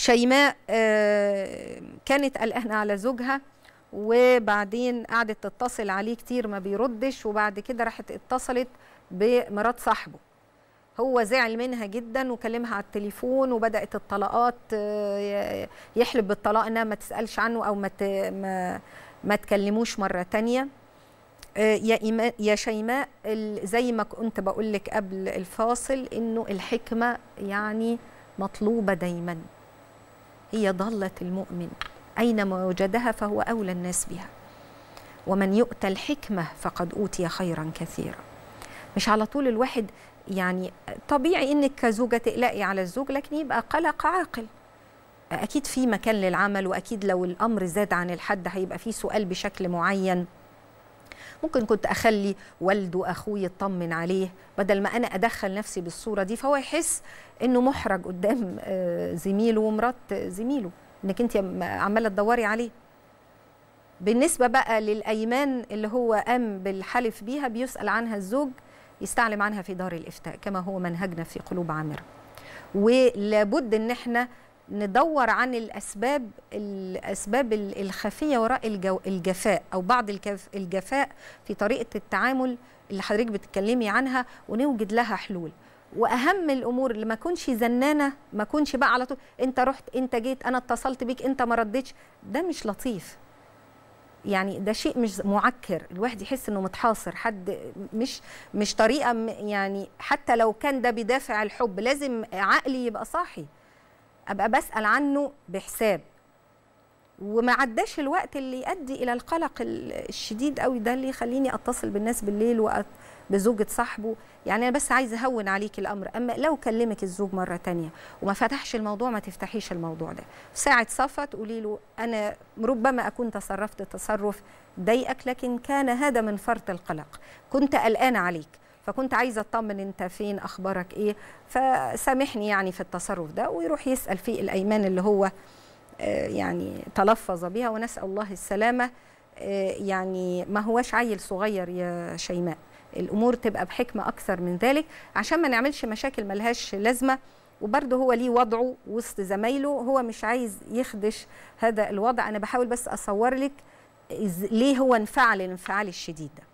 شيماء آه، كانت قلقانه على زوجها وبعدين قعدت تتصل عليه كتير ما بيردش وبعد كده راحت اتصلت بمرات صاحبه هو زعل منها جدا وكلمها على التليفون وبدات الطلاقات آه، يحلب بالطلاق انها ما تسالش عنه او ما ما, تكلموش مره تانية آه، يا يا شيماء زي ما كنت بقول لك قبل الفاصل انه الحكمه يعني مطلوبه دايما هي ضالة المؤمن أينما وجدها فهو أولى الناس بها ومن يؤتى الحكمة فقد أوتي خيرا كثيرا مش على طول الواحد يعني طبيعي انك كزوجه تقلقي على الزوج لكن يبقى قلق عاقل اكيد في مكان للعمل واكيد لو الامر زاد عن الحد هيبقى في سؤال بشكل معين ممكن كنت اخلي والده واخوي يطمن عليه بدل ما انا ادخل نفسي بالصوره دي فهو يحس انه محرج قدام آه، زميله ومرات زميله انك انت عماله تدوري عليه بالنسبه بقى للايمان اللي هو قام بالحلف بيها بيسال عنها الزوج يستعلم عنها في دار الافتاء كما هو منهجنا في قلوب عامره ولابد ان احنا ندور عن الاسباب الاسباب الخفيه وراء الجو الجفاء او بعض الجفاء في طريقه التعامل اللي حضرتك بتتكلمي عنها ونوجد لها حلول واهم الامور اللي ما اكونش زنانه ما اكونش بقى على طول انت رحت انت جيت انا اتصلت بيك انت ما ردتش ده مش لطيف يعني ده شيء مش معكر الواحد يحس انه متحاصر حد مش مش طريقه يعني حتى لو كان ده بدافع الحب لازم عقلي يبقى صاحي ابقى بسال عنه بحساب وما عداش الوقت اللي يؤدي الى القلق الشديد قوي ده اللي يخليني اتصل بالناس بالليل وقت بزوجة صاحبه يعني أنا بس عايزة أهون عليك الأمر أما لو كلمك الزوج مرة تانية وما فتحش الموضوع ما تفتحيش الموضوع ده ساعة صفة تقولي له أنا ربما أكون تصرفت تصرف ضايقك لكن كان هذا من فرط القلق كنت قلقان عليك فكنت عايزه اطمن انت فين اخبارك ايه فسامحني يعني في التصرف ده ويروح يسال في الايمان اللي هو آه، يعني تلفظ بها ونسال الله السلامه آه، يعني ما هواش عيل صغير يا شيماء الامور تبقى بحكمه اكثر من ذلك عشان ما نعملش مشاكل ملهاش لازمه وبرده هو ليه وضعه وسط زمايله هو مش عايز يخدش هذا الوضع انا بحاول بس اصور لك ليه هو انفعل الانفعال الشديد ده